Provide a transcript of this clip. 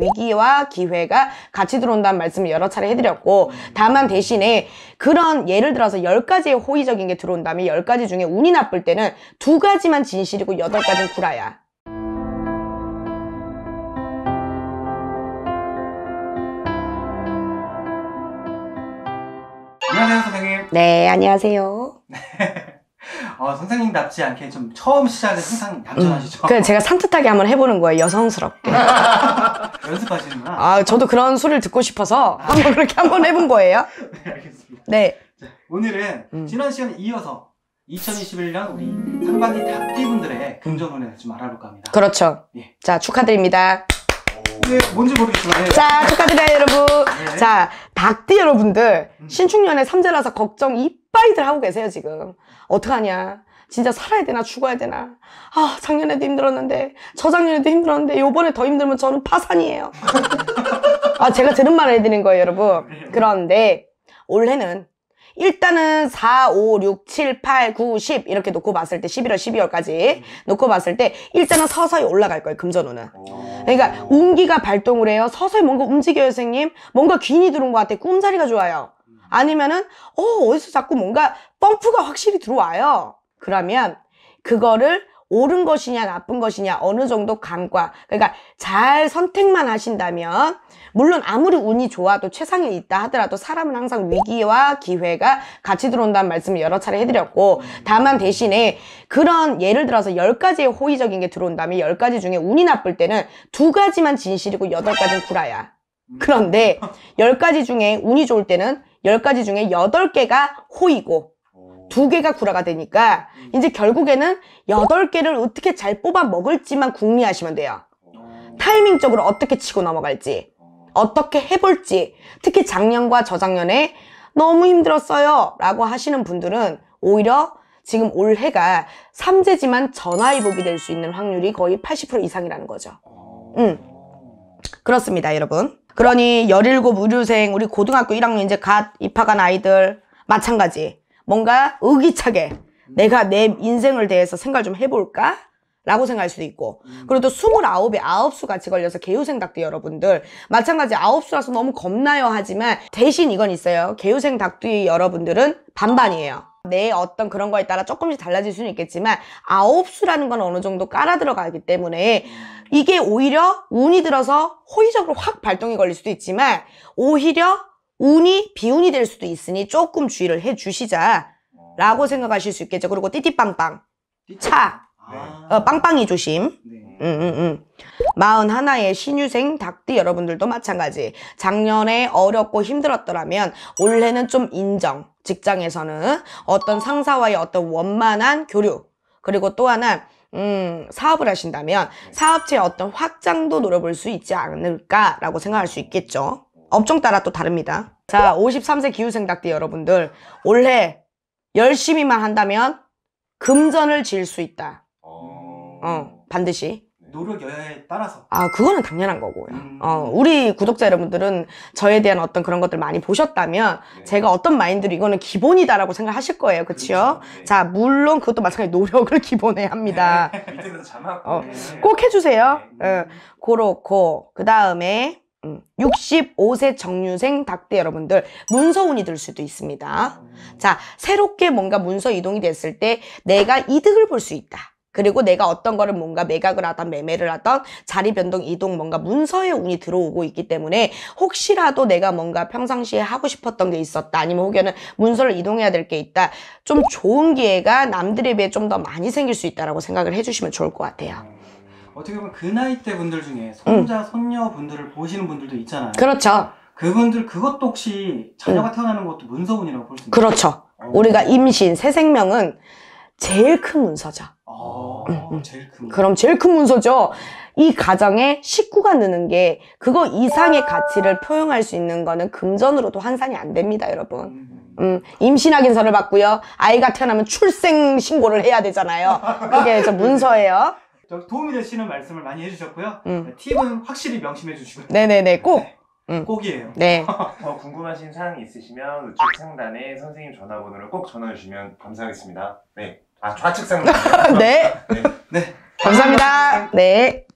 위기와 기회가 같이 들어온다는 말씀을 여러 차례 해드렸고 다만 대신에 그런 예를 들어서 열가지의 호의적인 게 들어온다면 열가지 중에 운이 나쁠 때는 두가지만 진실이고 여덟 가지는 구라야 안녕하세요 선생님 네 안녕하세요 어, 선생님답지 않게 좀 처음 시작은 항상 얌전하시죠? 그 제가 산뜻하게 한번 해보는 거예요. 여성스럽게. 연습하시는구나. 아 저도 그런 소리를 듣고 싶어서 한번 그렇게 한번 해본 거예요. 네, 알겠습니다. 네. 자, 오늘은 음. 지난 시간에 이어서 2021년 우리 상반기 닭띠분들의 금전운을 좀 알아볼까 합니다. 그렇죠. 예. 자 축하드립니다. 네, 뭔지 모르겠지만. 네. 자, 축하드려요, 여러분. 네. 자, 박디 여러분들, 음. 신축년에 삼재라서 걱정 이빠이들 하고 계세요, 지금. 어떡하냐. 진짜 살아야 되나 죽어야 되나 아 작년에도 힘들었는데 저작년에도 힘들었는데 요번에 더 힘들면 저는 파산이에요 아 제가 들은 말을 해드린 거예요 여러분 그런데 올해는 일단은 4, 5, 6, 7, 8, 9, 10 이렇게 놓고 봤을 때 11월, 12월까지 음. 놓고 봤을 때 일단은 서서히 올라갈 거예요 금전운은 그러니까 운기가 발동을 해요. 서서히 뭔가 움직여요, 선생님. 뭔가 귀인이 들어온 것 같아. 꿈자리가 좋아요. 아니면은 어, 어디서 자꾸 뭔가 펌프가 확실히 들어와요. 그러면 그거를 옳은 것이냐 나쁜 것이냐 어느 정도 간과 그러니까 잘 선택만 하신다면 물론 아무리 운이 좋아도 최상에 있다 하더라도 사람은 항상 위기와 기회가 같이 들어온다는 말씀을 여러 차례 해드렸고 다만 대신에 그런 예를 들어서 10가지의 호의적인 게 들어온다면 10가지 중에 운이 나쁠 때는 두가지만 진실이고 8가지는 구라야 그런데 10가지 중에 운이 좋을 때는 10가지 중에 8개가 호이고 두 개가 구라가 되니까 이제 결국에는 여덟 개를 어떻게 잘 뽑아 먹을지만 궁리하시면 돼요. 어. 타이밍적으로 어떻게 치고 넘어갈지 어떻게 해볼지 특히 작년과 저작년에 너무 힘들었어요 라고 하시는 분들은 오히려 지금 올해가 삼재지만 전화위복이 될 수 있는 확률이 거의 80% 이상이라는 거죠 어. 음. 그렇습니다 여러분 그러니 17, 무료생, 우리 고등학교 1학년 이제 갓 입학한 아이들 마찬가지 뭔가 의기차게 내가 내 인생을 대해서 생각을 좀 해볼까? 라고 생각할 수도 있고 음. 그리고 또 29에 9수 같이 걸려서 개요생닭도 여러분들 마찬가지 9수라서 너무 겁나요 하지만 대신 이건 있어요 개요생닭도 여러분들은 반반이에요 내 어떤 그런 거에 따라 조금씩 달라질 수는 있겠지만 9수라는 건 어느 정도 깔아 들어가기 때문에 이게 오히려 운이 들어서 호의적으로 확 발동이 걸릴 수도 있지만 오히려 운이 비운이 될 수도 있으니 조금 주의를 해 주시자라고 생각하실 수 있겠죠. 그리고 띠띠빵빵. 차. 네. 어, 빵빵이 조심. 네. 음, 음, 음. 마흔 하나의 신유생 닭띠 여러분들도 마찬가지. 작년에 어렵고 힘들었더라면 올해는 좀 인정. 직장에서는 어떤 상사와의 어떤 원만한 교류. 그리고 또 하나 음, 사업을 하신다면 사업체의 어떤 확장도 노려볼 수 있지 않을까라고 생각할 수 있겠죠. 업종 따라 또 다릅니다 자 53세 기후생 닭띠 여러분들 올해 열심히만 한다면 금전을 지을 수 있다 어, 어 반드시 노력 에 따라서 아 그거는 당연한 거고요 음... 어, 우리 구독자 여러분들은 저에 대한 어떤 그런 것들 많이 보셨다면 네. 제가 어떤 마인드로 이거는 기본이다라고 생각하실 거예요 그렇죠, 그렇죠. 네. 자 물론 그것도 마찬가지 로 노력을 기본에 합니다 네. 밑에서 자막 어, 꼭 해주세요 네. 어, 예, 그렇고 그 다음에 65세 음, 정유생 닭대 여러분들 문서운이 될 수도 있습니다. 자 새롭게 뭔가 문서 이동이 됐을 때 내가 이득을 볼 수 있다. 그리고 내가 어떤 거를 뭔가 매각을 하던 매매를 하던 자리 변동 이동 뭔가 문서의 운이 들어오고 있기 때문에 혹시라도 내가 뭔가 평상시에 하고 싶었던 게 있었다 아니면 혹여는 문서를 이동해야 될 게 있다 좀 좋은 기회가 남들에 비해 좀 더 많이 생길 수 있다라고 생각을 해주시면 좋을 것 같아요. 어떻게 보면 그 나이 때 분들 중에 손자 음. 손녀 분들을 보시는 분들도 있잖아요. 그렇죠. 그분들 그것도 혹시 자녀가 음. 태어나는 것도 문서운이라고 볼 수 있나요? 그렇죠. 어. 우리가 임신 새 생명은 제일 큰 문서죠. 어, 제일 큰. 그럼 제일 큰 문서죠. 이 가정에 식구가 느는 게 그거 이상의 가치를 표현할 수 있는 거는 금전으로도 환산이 안 됩니다, 여러분. 음, 임신 확인서를 받고요. 아이가 태어나면 출생 신고를 해야 되잖아요. 그게 저 문서예요. 도움이 되시는 말씀을 많이 해주셨고요. 음. 팁은 확실히 명심해 주시고요. 네네네, 꼭! 네. 음. 꼭이에요. 네. 더 궁금하신 사항이 있으시면 우측 상단에 선생님 전화번호를 꼭 전화해 주시면 감사하겠습니다. 네. 아, 좌측 상단. 네. 네. 네. 감사합니다. 네.